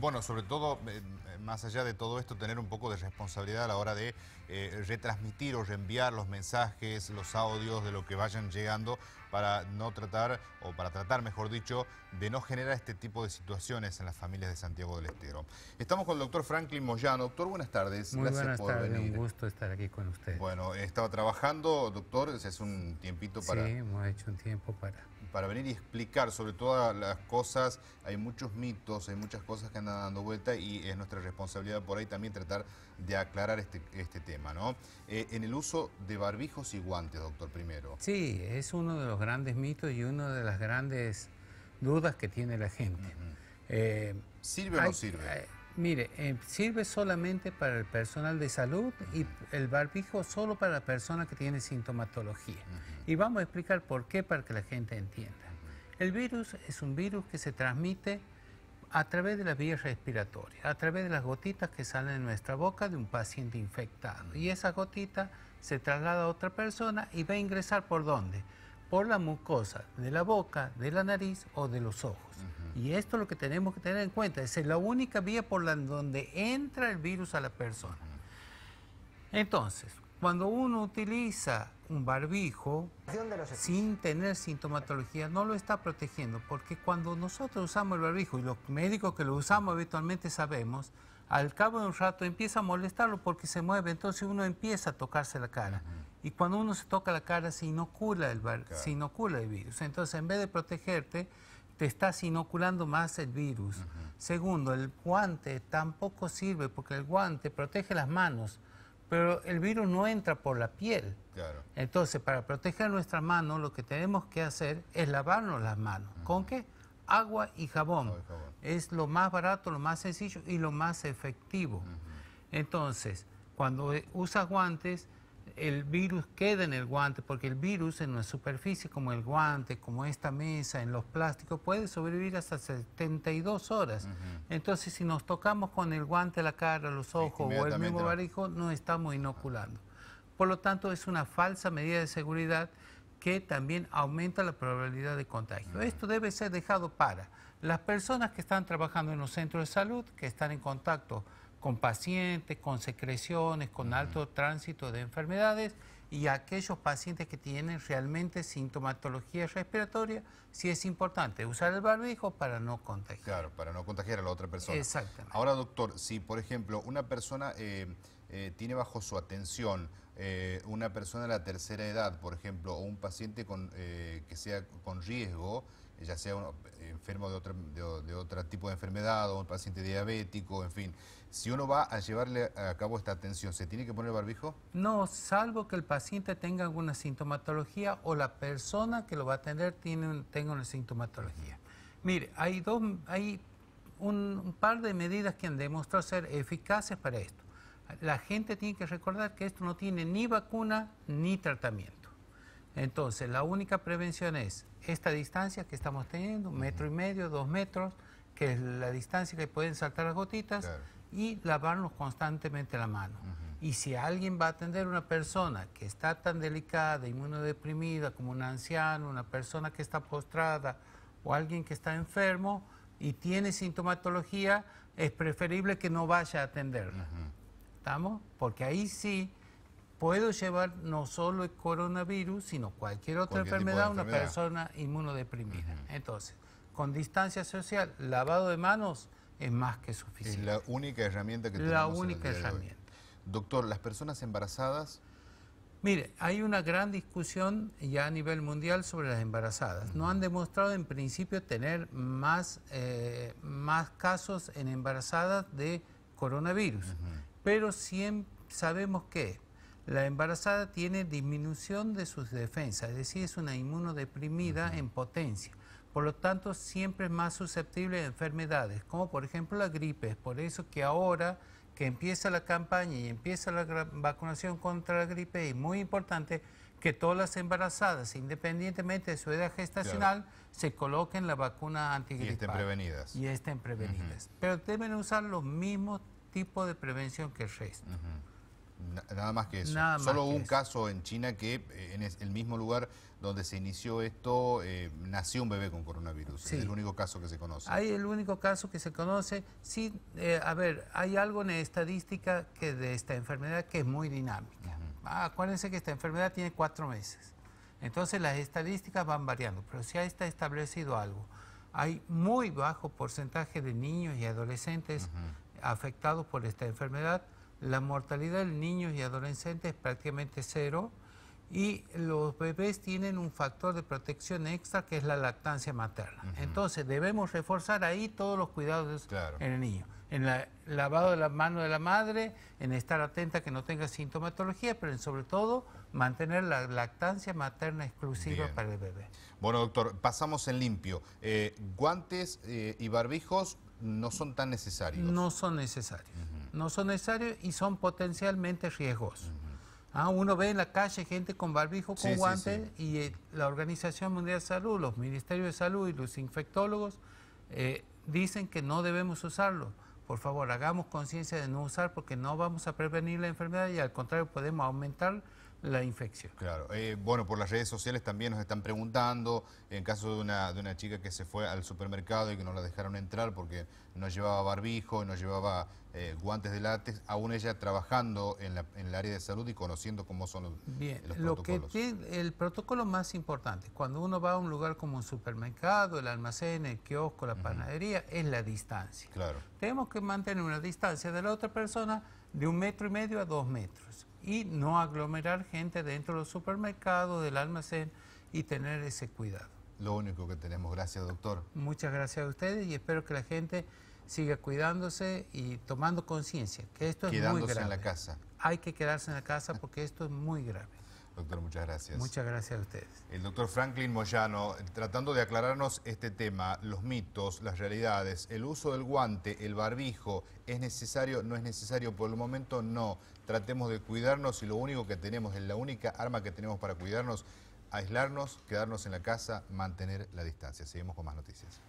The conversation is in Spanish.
bueno, sobre todo, eh, eh, más allá de todo esto, tener un poco de responsabilidad a la hora de eh, retransmitir o reenviar los mensajes, los audios de lo que vayan llegando para no tratar, o para tratar, mejor dicho, de no generar este tipo de situaciones en las familias de Santiago del Estero. Estamos con el doctor Franklin Moyano. Doctor, buenas tardes. Muy buenas tardes, un gusto estar aquí con usted. Bueno, estaba trabajando, doctor, hace un tiempito para... Sí, hemos hecho un tiempo para para venir y explicar sobre todas las cosas. Hay muchos mitos, hay muchas cosas que andan dando vuelta y es nuestra responsabilidad por ahí también tratar de aclarar este, este tema, ¿no? Eh, en el uso de barbijos y guantes, doctor, primero. Sí, es uno de los grandes mitos y una de las grandes dudas que tiene la gente. Eh, ¿Sirve o no sirve? Eh, mire, sirve solamente para el personal de salud y el barbijo solo para la persona que tiene sintomatología. Y vamos a explicar por qué para que la gente entienda. El virus es un virus que se transmite a través de las vías respiratorias, a través de las gotitas que salen de nuestra boca de un paciente infectado. Y esa gotita se traslada a otra persona y va a ingresar por dónde? Por la mucosa de la boca, de la nariz o de los ojos. Y esto es lo que tenemos que tener en cuenta. Esa es la única vía por la donde entra el virus a la persona. Entonces, cuando uno utiliza un barbijo sin tener sintomatología, no lo está protegiendo, porque cuando nosotros usamos el barbijo, y los médicos que lo usamos habitualmente sabemos, al cabo de un rato empieza a molestarlo porque se mueve, entonces uno empieza a tocarse la cara. Y cuando uno se toca la cara se inocula el, bar... el virus. Entonces, en vez de protegerte, te estás inoculando más el virus. Segundo, el guante tampoco sirve porque el guante protege las manos, pero el virus no entra por la piel. Entonces, para proteger nuestra mano, lo que tenemos que hacer es lavarnos las manos. ¿Con qué? Agua y, jabón. Es lo más barato, lo más sencillo y lo más efectivo. Entonces, cuando usas guantes, el virus queda en el guante, porque el virus en una superficie como el guante, como esta mesa, en los plásticos, puede sobrevivir hasta 72 horas. Entonces, si nos tocamos con el guante la cara, los ojos o el mismo barijo, no estamos inoculando. Por lo tanto, es una falsa medida de seguridad que también aumenta la probabilidad de contagio. Esto debe ser dejado para las personas que están trabajando en los centros de salud, que están en contacto con pacientes, con secreciones, con alto tránsito de enfermedades y aquellos pacientes que tienen realmente sintomatología respiratoria, sí es importante usar el barbijo para no contagiar. Claro, para no contagiar a la otra persona. Exactamente. Ahora, doctor, si por ejemplo una persona eh, eh, tiene bajo su atención eh, una persona de la tercera edad, por ejemplo, o un paciente que sea con riesgo, ya sea un eh, enfermo de otro, tipo de enfermedad o un paciente diabético, en fin. Si uno va a llevarle a cabo esta atención, ¿se tiene que poner barbijo? No, salvo que el paciente tenga alguna sintomatología o la persona que lo va a atender tiene, tenga una sintomatología. Mire, hay, dos, hay un par de medidas que han demostrado ser eficaces para esto. La gente tiene que recordar que esto no tiene ni vacuna ni tratamiento. Entonces, la única prevención es esta distancia que estamos teniendo, un metro y medio, dos metros, que es la distancia que pueden saltar las gotitas, y lavarnos constantemente la mano. Y si alguien va a atender a una persona que está tan delicada, inmunodeprimida, como un anciano, una persona que está postrada o alguien que está enfermo y tiene sintomatología, es preferible que no vaya a atenderla. ¿Estamos? Porque ahí sí puedo llevar no solo el coronavirus, sino cualquier otra enfermedad a una persona inmunodeprimida. Entonces, con distancia social, lavado de manos es más que suficiente. Es la única herramienta que tenemos. La única Doctor, las personas embarazadas. Mire, hay una gran discusión ya a nivel mundial sobre las embarazadas. No han demostrado en principio tener más, eh, más casos en embarazadas de coronavirus, pero siempre sabemos que la embarazada tiene disminución de sus defensas, es decir, es una inmunodeprimida en potencia. Por lo tanto, siempre es más susceptible a enfermedades, como por ejemplo la gripe. Es por eso que ahora que empieza la campaña y empieza la vacunación contra la gripe, es muy importante que todas las embarazadas, independientemente de su edad gestacional, se coloquen la vacuna antigripal. Y estén prevenidas. Y estén prevenidas. Pero deben usar los mismos tipos de prevención que el resto. Nada más que eso. Solo un caso en China que eh, en el mismo lugar donde se inició esto eh, nació un bebé con coronavirus. Es el único caso que se conoce. Hay el único caso que se conoce. Sí, eh, a ver, hay algo en la estadística que de esta enfermedad que es muy dinámica. Ah, acuérdense que esta enfermedad tiene cuatro meses. Entonces las estadísticas van variando, pero si ahí está establecido algo. Hay muy bajo porcentaje de niños y adolescentes afectados por esta enfermedad la mortalidad en niños y adolescentes es prácticamente cero y los bebés tienen un factor de protección extra que es la lactancia materna. Entonces debemos reforzar ahí todos los cuidados en el niño, en el lavado de la mano de la madre, en estar atenta que no tenga sintomatología, pero sobre todo mantener la lactancia materna exclusiva para el bebé. Bueno, doctor, pasamos en limpio. Eh, guantes eh, y barbijos no son tan necesarios. No son necesarios no son necesarios y son potencialmente riesgosos. Ah, uno ve en la calle gente con barbijo, con guante guantes, y eh, la Organización Mundial de Salud, los Ministerios de Salud y los infectólogos eh, dicen que no debemos usarlo. Por favor, hagamos conciencia de no usar porque no vamos a prevenir la enfermedad y al contrario podemos aumentar la infección. Claro, eh, bueno, por las redes sociales también nos están preguntando, en caso de una, de una chica que se fue al supermercado y que no la dejaron entrar porque no llevaba barbijo, no llevaba eh, guantes de látex, aún ella trabajando en, el área de salud y conociendo cómo son los, Bien, protocolos. Lo que el protocolo más importante, cuando uno va a un lugar como un supermercado, el almacén, el kiosco, la panadería, es la distancia. Claro. Tenemos que mantener una distancia de la otra persona de un metro y medio a dos metros y no aglomerar gente dentro de los supermercados, del almacén y tener ese cuidado. Lo único que tenemos, gracias doctor. Muchas gracias a ustedes y espero que la gente siga cuidándose y tomando conciencia que esto es muy grave. en la casa. Hay que quedarse en la casa porque esto es muy grave. Doctor, muchas gracias. Muchas gracias a ustedes. El doctor Franklin Moyano, tratando de aclararnos este tema, los mitos, las realidades, el uso del guante, el barbijo, ¿es necesario? ¿No es necesario? Por el momento no. Tratemos de cuidarnos y lo único que tenemos, es la única arma que tenemos para cuidarnos, aislarnos, quedarnos en la casa, mantener la distancia. Seguimos con más noticias.